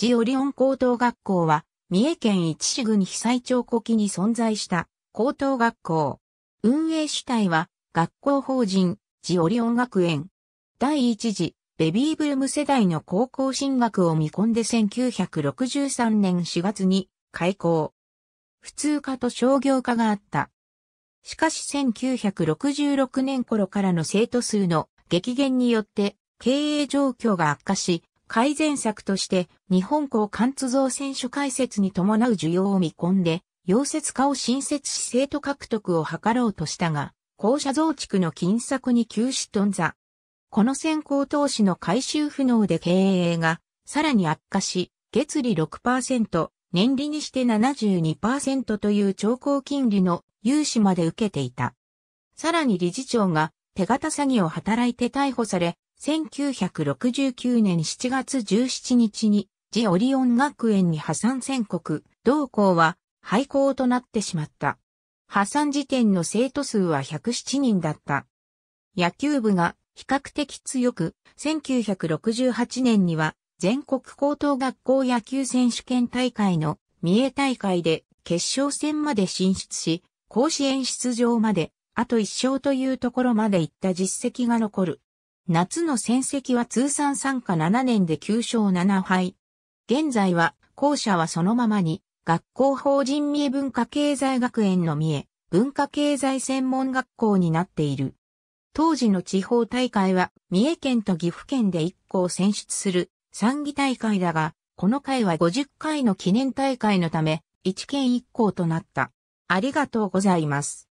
ジオリオン高等学校は、三重県一市郡被災町古期に存在した高等学校。運営主体は、学校法人、ジオリオン学園。第一次、ベビーブーム世代の高校進学を見込んで1963年4月に開校。普通科と商業科があった。しかし1966年頃からの生徒数の激減によって経営状況が悪化し、改善策として日本港貫通造船所開設に伴う需要を見込んで、溶接化を新設し生徒獲得を図ろうとしたが、校舎増築の金策に休止頓挫。この先行投資の回収不能で経営がさらに悪化し、月利6%、年利にして72%という超高金利の融資まで受けていた。さらに理事長が手形詐欺を働いて逮捕され、1969年7月17日に、ジオリオン学園に破産宣告、同校は廃校となってしまった。破産時点の生徒数は107人だった。野球部が比較的強く、1968年には全国高等学校野球選手権大会の三重大会で決勝戦まで進出し、甲子園出場まで、あと一勝というところまで行った実績が残る。夏の戦績は通算参加7年で9勝7敗。現在は、校舎はそのままに、学校法人三重文化経済学園の三重文化経済専門学校になっている。当時の地方大会は三重県と岐阜県で1校選出する参議大会だが、この回は50回の記念大会のため、1県1校となった。ありがとうございます。